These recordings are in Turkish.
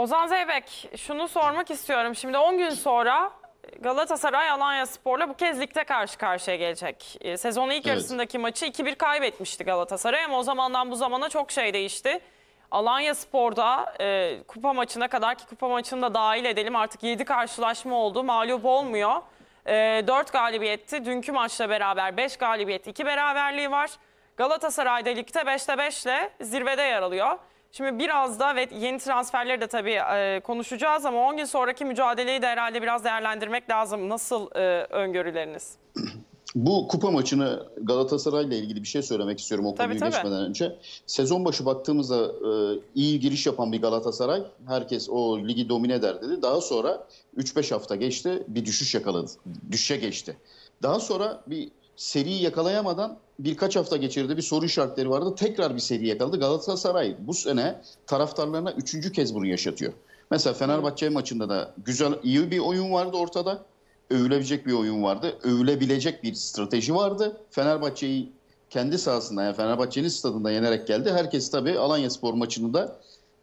Ozan Zeybek şunu sormak istiyorum. Şimdi 10 gün sonra Galatasaray Alanya Spor'la bu kez ligde karşı karşıya gelecek. Ee, sezonun ilk evet. yarısındaki maçı 2-1 kaybetmişti Galatasaray ama o zamandan bu zamana çok şey değişti. Alanya Spor'da e, kupa maçına kadar ki kupa maçını da dahil edelim artık 7 karşılaşma oldu mağlup olmuyor. E, 4 galibiyetti dünkü maçla beraber 5 galibiyet 2 beraberliği var. Galatasaray'da ligde 5'te 5 ile zirvede yer alıyor. Şimdi biraz da ve yeni transferleri de tabii e, konuşacağız ama 10 gün sonraki mücadeleyi de herhalde biraz değerlendirmek lazım. Nasıl e, öngörüleriniz? Bu kupa maçını Galatasaray ile ilgili bir şey söylemek istiyorum o konuyu geçmeden önce. Sezon başı baktığımızda e, iyi giriş yapan bir Galatasaray herkes o ligi domine eder dedi. Daha sonra 3-5 hafta geçti bir düşüş yakaladı. Düşüşe geçti. Daha sonra bir seriyi yakalayamadan birkaç hafta geçirdi. Bir soru işaretleri vardı. Tekrar bir seri yakaladı. Galatasaray bu sene taraftarlarına üçüncü kez bunu yaşatıyor. Mesela Fenerbahçe maçında da güzel iyi bir oyun vardı ortada. Övülebilecek bir oyun vardı. Övülebilecek bir strateji vardı. Fenerbahçe'yi kendi sahasında yani Fenerbahçe'nin stadında yenerek geldi. Herkes tabii Alanya Spor maçını da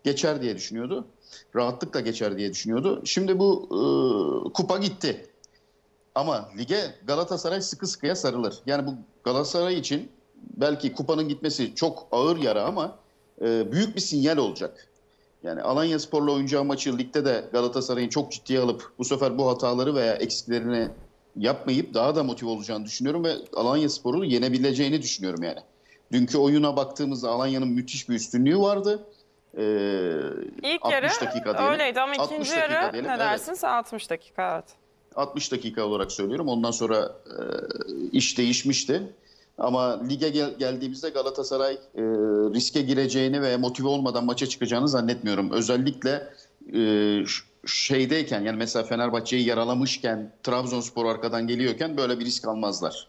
geçer diye düşünüyordu. Rahatlıkla geçer diye düşünüyordu. Şimdi bu e, kupa gitti. Ama lige Galatasaray sıkı sıkıya sarılır. Yani bu Galatasaray için belki kupanın gitmesi çok ağır yara ama e, büyük bir sinyal olacak. Yani Alanya Spor'la oynayacağı maçı ligde de Galatasaray'ın çok ciddiye alıp bu sefer bu hataları veya eksiklerini yapmayıp daha da motive olacağını düşünüyorum ve Alanya Spor'u yenebileceğini düşünüyorum yani. Dünkü oyuna baktığımızda Alanya'nın müthiş bir üstünlüğü vardı. Ee, İlk 60 yarı dakika diyelim. öyleydi ama ikinci yarı diyelim. ne evet. dersiniz 60 dakika evet. 60 dakika olarak söylüyorum. Ondan sonra e, iş değişmişti. Ama lige gel- geldiğimizde Galatasaray e, riske gireceğini ve motive olmadan maça çıkacağını zannetmiyorum. Özellikle e, şeydeyken yani mesela Fenerbahçe'yi yaralamışken Trabzonspor arkadan geliyorken böyle bir risk almazlar.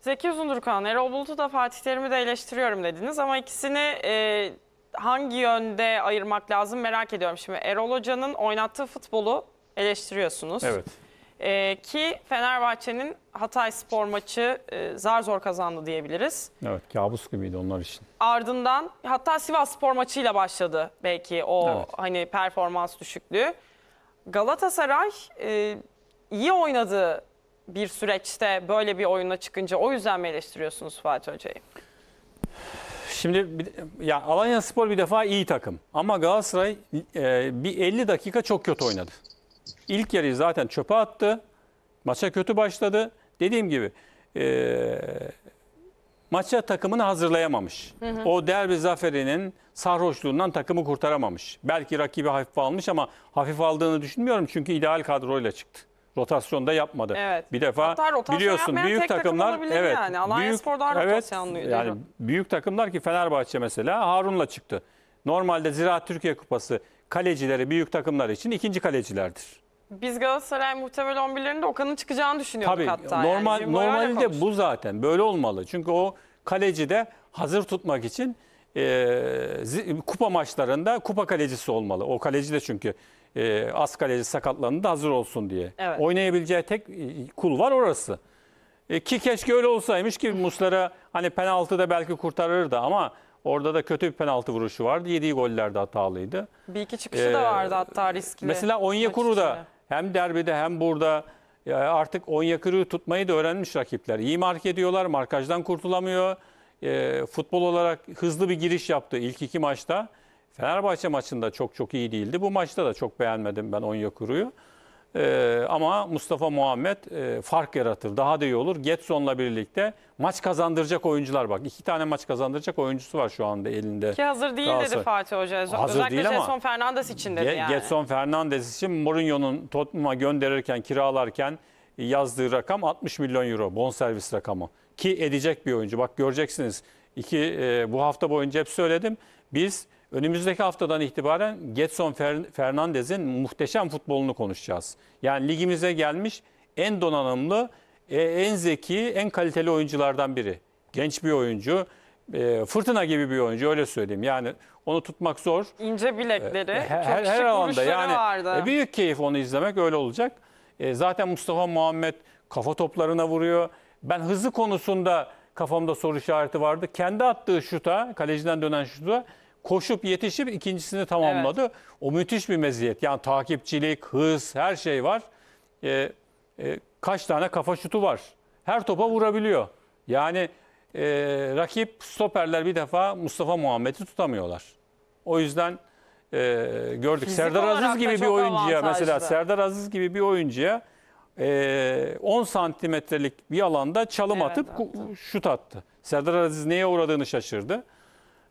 Zeki Uzundurkan, Erol Bulut'u da Fatih Terim'i de eleştiriyorum dediniz ama ikisini e, hangi yönde ayırmak lazım merak ediyorum. Şimdi Erol Hoca'nın oynattığı futbolu eleştiriyorsunuz. Evet. Ee, ki Fenerbahçe'nin Hatay Spor maçı e, zar zor kazandı diyebiliriz. Evet kabus gibiydi onlar için. Ardından hatta Sivas Spor maçıyla başladı belki o Evet. hani performans düşüklüğü. Galatasaray e, iyi oynadı bir süreçte böyle bir oyuna çıkınca o yüzden mi eleştiriyorsunuz Fatih Hoca'yı? Şimdi ya Alanya Spor bir defa iyi takım. Ama Galatasaray e, bir 50 dakika çok kötü oynadı. İlk yarıyı zaten çöpe attı. Maça kötü başladı. Dediğim gibi e, maça takımını hazırlayamamış. Hı hı. O derbi zaferinin sarhoşluğundan takımı kurtaramamış. Belki rakibi hafif almış ama hafif aldığını düşünmüyorum. Çünkü ideal kadroyla çıktı rotasyonda yapmadı. Evet. Bir defa biliyorsun büyük takımlar takım evet. Yani. Alanya büyük, Spor'da evet, yani büyük takımlar ki Fenerbahçe mesela Harun'la çıktı. Normalde Ziraat Türkiye Kupası kalecileri büyük takımlar için ikinci kalecilerdir. Biz Galatasaray muhtemel 11'lerinde Okan'ın çıkacağını düşünüyorduk Tabii, hatta. Normal, yani. Normalde bu zaten. Böyle olmalı. Çünkü o kaleci de hazır tutmak için e, kupa maçlarında kupa kalecisi olmalı. O kaleci de çünkü e, az kaleci sakatlandı hazır olsun diye. Evet. Oynayabileceği tek e, kul var orası. E, ki keşke öyle olsaymış ki Muslera hani penaltı da belki kurtarırdı ama orada da kötü bir penaltı vuruşu vardı. Yediği gollerde hatalıydı. Bir iki çıkışı ee, da e, vardı hatta riskli. Mesela Onyekuru da hem derbide hem burada e, artık Onyekuru tutmayı da öğrenmiş rakipler. İyi mark ediyorlar, markajdan kurtulamıyor. E, futbol olarak hızlı bir giriş yaptı ilk iki maçta. Fenerbahçe maçında çok çok iyi değildi. Bu maçta da çok beğenmedim ben Onyekuru'yu. Ee, ama Mustafa Muhammed e, fark yaratır. Daha da iyi olur. Getson'la birlikte maç kazandıracak oyuncular bak. iki tane maç kazandıracak oyuncusu var şu anda elinde. Ki hazır değil Galatasaray. dedi Fatih Hoca. Hazır Özellikle değil ama. Getson Fernandes için dedi yani. Getson Fernandes için Mourinho'nun Tottenham'a gönderirken, kiralarken yazdığı rakam 60 milyon euro. Bonservis rakamı. Ki edecek bir oyuncu. Bak göreceksiniz. İki, e, bu hafta boyunca hep söyledim. Biz Önümüzdeki haftadan itibaren Getson Fernandez'in muhteşem futbolunu konuşacağız. Yani ligimize gelmiş en donanımlı, e, en zeki, en kaliteli oyunculardan biri. Genç bir oyuncu, e, fırtına gibi bir oyuncu öyle söyleyeyim. Yani onu tutmak zor. İnce bilekleri, e, her, çok her, her alanda yani vardı. büyük keyif onu izlemek öyle olacak. Zaten Mustafa Muhammed kafa toplarına vuruyor. Ben hızı konusunda kafamda soru işareti vardı. Kendi attığı şuta, kaleciden dönen şuta koşup yetişip ikincisini tamamladı. Evet. O müthiş bir meziyet. Yani takipçilik, hız, her şey var. E, e, kaç tane kafa şutu var. Her topa vurabiliyor. Yani e, rakip stoperler bir defa Mustafa Muhammed'i tutamıyorlar. O yüzden e, gördük. Fizik Serdar Aziz gibi bir oyuncuya mesela Serdar Aziz gibi bir oyuncuya e, 10 santimetrelik bir alanda çalım evet, atıp attı. şut attı. Serdar Aziz neye uğradığını şaşırdı.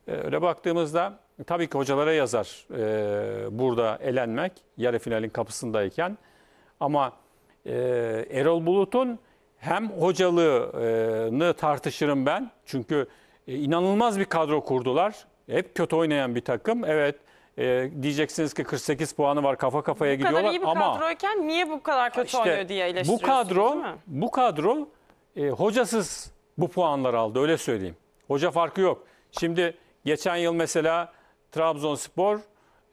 Ee, öyle baktığımızda tabii ki hocalara yazar e, burada elenmek yarı finalin kapısındayken. Ama e, Erol Bulut'un hem hocalığını tartışırım ben. Çünkü e, inanılmaz bir kadro kurdular. Hep kötü oynayan bir takım. Evet e, diyeceksiniz ki 48 puanı var kafa kafaya bu gidiyorlar. Bu kadar iyi bir ama kadroyken niye bu kadar kötü işte, oynuyor diye eleştiriyorsunuz bu kadro, değil mi? Bu kadro e, hocasız bu puanları aldı öyle söyleyeyim. Hoca farkı yok. Şimdi... Geçen yıl mesela Trabzonspor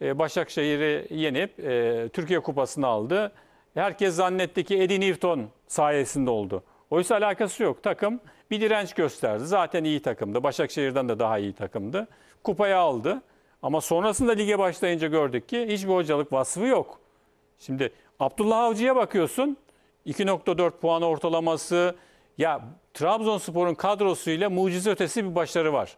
e, Başakşehir'i yenip e, Türkiye Kupası'nı aldı. Herkes zannetti ki Eddie Newton sayesinde oldu. Oysa alakası yok. Takım bir direnç gösterdi. Zaten iyi takımdı. Başakşehir'den de daha iyi takımdı. Kupayı aldı. Ama sonrasında lige başlayınca gördük ki hiçbir hocalık vasfı yok. Şimdi Abdullah Avcı'ya bakıyorsun. 2.4 puan ortalaması. Ya Trabzonspor'un kadrosuyla mucize ötesi bir başarı var.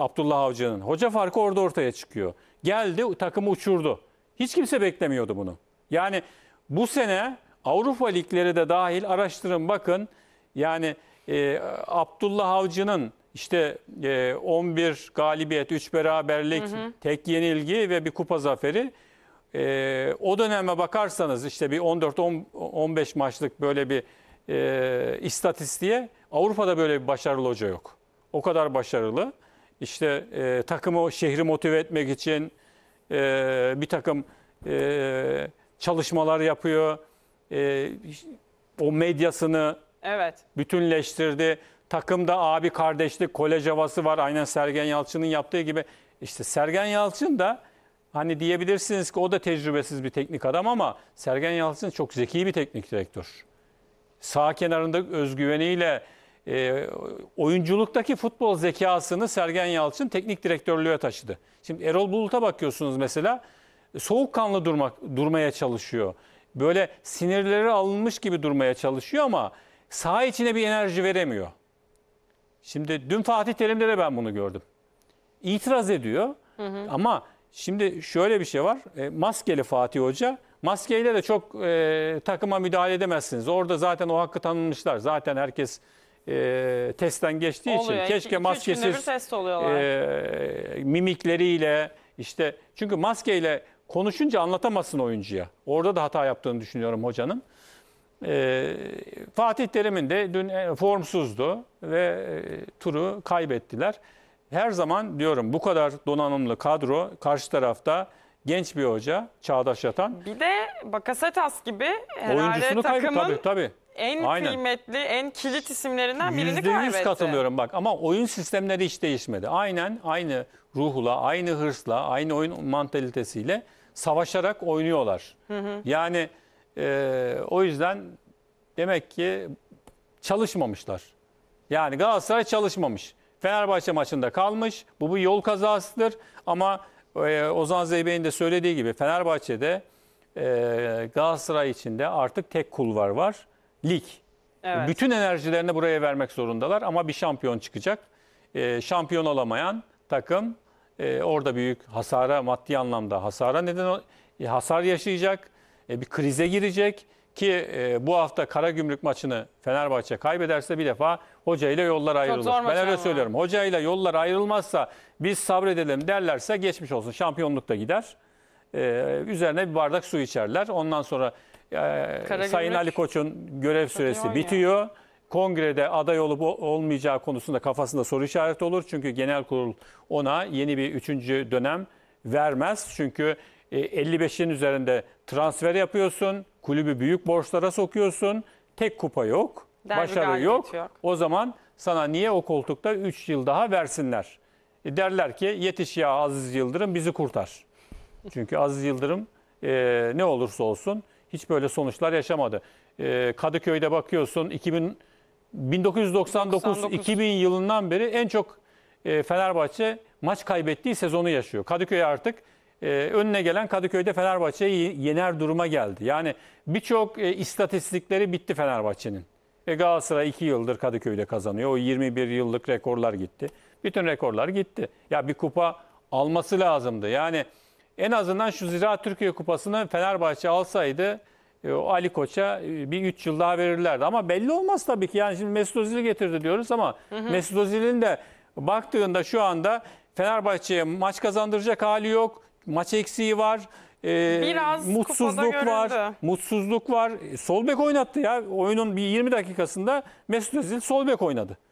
Abdullah Avcı'nın. Hoca farkı orada ortaya çıkıyor. Geldi takımı uçurdu. Hiç kimse beklemiyordu bunu. Yani bu sene Avrupa ligleri de dahil araştırın bakın. Yani e, Abdullah Avcı'nın işte e, 11 galibiyet, 3 beraberlik, hı hı. tek yenilgi ve bir kupa zaferi. E, o döneme bakarsanız işte bir 14-15 maçlık böyle bir e, istatistiğe Avrupa'da böyle bir başarılı hoca yok. O kadar başarılı işte e, takımı şehri motive etmek için e, bir takım e, çalışmalar yapıyor. E, o medyasını evet. bütünleştirdi. Takımda abi kardeşlik, kolej havası var. Aynen Sergen Yalçın'ın yaptığı gibi. İşte Sergen Yalçın da hani diyebilirsiniz ki o da tecrübesiz bir teknik adam ama Sergen Yalçın çok zeki bir teknik direktör. Sağ kenarında özgüveniyle, e, oyunculuktaki futbol zekasını Sergen Yalçın teknik direktörlüğe taşıdı. Şimdi Erol Bulut'a bakıyorsunuz mesela soğukkanlı durmak durmaya çalışıyor. Böyle sinirleri alınmış gibi durmaya çalışıyor ama sağ içine bir enerji veremiyor. Şimdi dün Fatih Terim'de de ben bunu gördüm. İtiraz ediyor hı hı. ama şimdi şöyle bir şey var. E, maskeli Fatih Hoca maskeyle de çok e, takıma müdahale edemezsiniz. Orada zaten o hakkı tanınmışlar. Zaten herkes e, testten geçtiği oluyor. için keşke iki, maskesiz test oluyorlar. e, mimikleriyle işte çünkü maskeyle konuşunca anlatamazsın oyuncuya. Orada da hata yaptığını düşünüyorum hocanın. E, Fatih Terim'in de dün e, formsuzdu ve e, turu kaybettiler. Her zaman diyorum bu kadar donanımlı kadro karşı tarafta genç bir hoca Çağdaş Yatan. Bir de Bakasetas gibi herhalde Oyuncusunu takımın kaybı, tabii, tabii en Aynen. kıymetli, en kilit isimlerinden birini %100 kaybetti. katılıyorum bak ama oyun sistemleri hiç değişmedi. Aynen aynı ruhla, aynı hırsla, aynı oyun mantalitesiyle savaşarak oynuyorlar. Hı hı. Yani e, o yüzden demek ki çalışmamışlar. Yani Galatasaray çalışmamış. Fenerbahçe maçında kalmış. Bu bir yol kazasıdır ama e, Ozan Zeybek'in de söylediği gibi Fenerbahçe'de e, Galatasaray içinde artık tek kulvar var lig. Evet. Bütün enerjilerini buraya vermek zorundalar ama bir şampiyon çıkacak. E, şampiyon olamayan takım e, orada büyük hasara, maddi anlamda hasara neden e, hasar yaşayacak, e, bir krize girecek ki e, bu hafta Karagümrük maçını Fenerbahçe kaybederse bir defa hoca ile yollar ayrılır. Ben öyle ama. söylüyorum. Hoca ile yollar ayrılmazsa biz sabredelim derlerse geçmiş olsun. Şampiyonluk da gider. E, üzerine bir bardak su içerler. Ondan sonra ee, Sayın Ali Koç'un görev süresi Bakıyor ya. bitiyor. Kongrede aday olup olmayacağı konusunda kafasında soru işareti olur. Çünkü genel kurul ona yeni bir üçüncü dönem vermez. Çünkü e, 55'in üzerinde transfer yapıyorsun, kulübü büyük borçlara sokuyorsun, tek kupa yok, Derbi başarı yok. yok. O zaman sana niye o koltukta 3 yıl daha versinler? E, derler ki yetiş ya Aziz Yıldırım bizi kurtar. Çünkü Aziz Yıldırım e, ne olursa olsun hiç böyle sonuçlar yaşamadı. E, Kadıköy'de bakıyorsun 2000 1999-2000 yılından beri en çok e, Fenerbahçe maç kaybettiği sezonu yaşıyor. Kadıköy artık e, önüne gelen Kadıköy'de Fenerbahçe'yi yener duruma geldi. Yani birçok e, istatistikleri bitti Fenerbahçe'nin. E, Galatasaray 2 yıldır Kadıköy'de kazanıyor. O 21 yıllık rekorlar gitti. Bütün rekorlar gitti. Ya bir kupa alması lazımdı. Yani en azından şu Ziraat Türkiye Kupası'nı Fenerbahçe alsaydı e, Ali Koç'a e, bir 3 yıl daha verirlerdi. Ama belli olmaz tabii ki. Yani şimdi Mesut Özil'i getirdi diyoruz ama hı hı. Mesut Özil'in de baktığında şu anda Fenerbahçe'ye maç kazandıracak hali yok. Maç eksiği var. E, mutsuzluk var. Mutsuzluk var. E, sol bek oynattı ya. Oyunun bir 20 dakikasında Mesut Özil sol bek oynadı.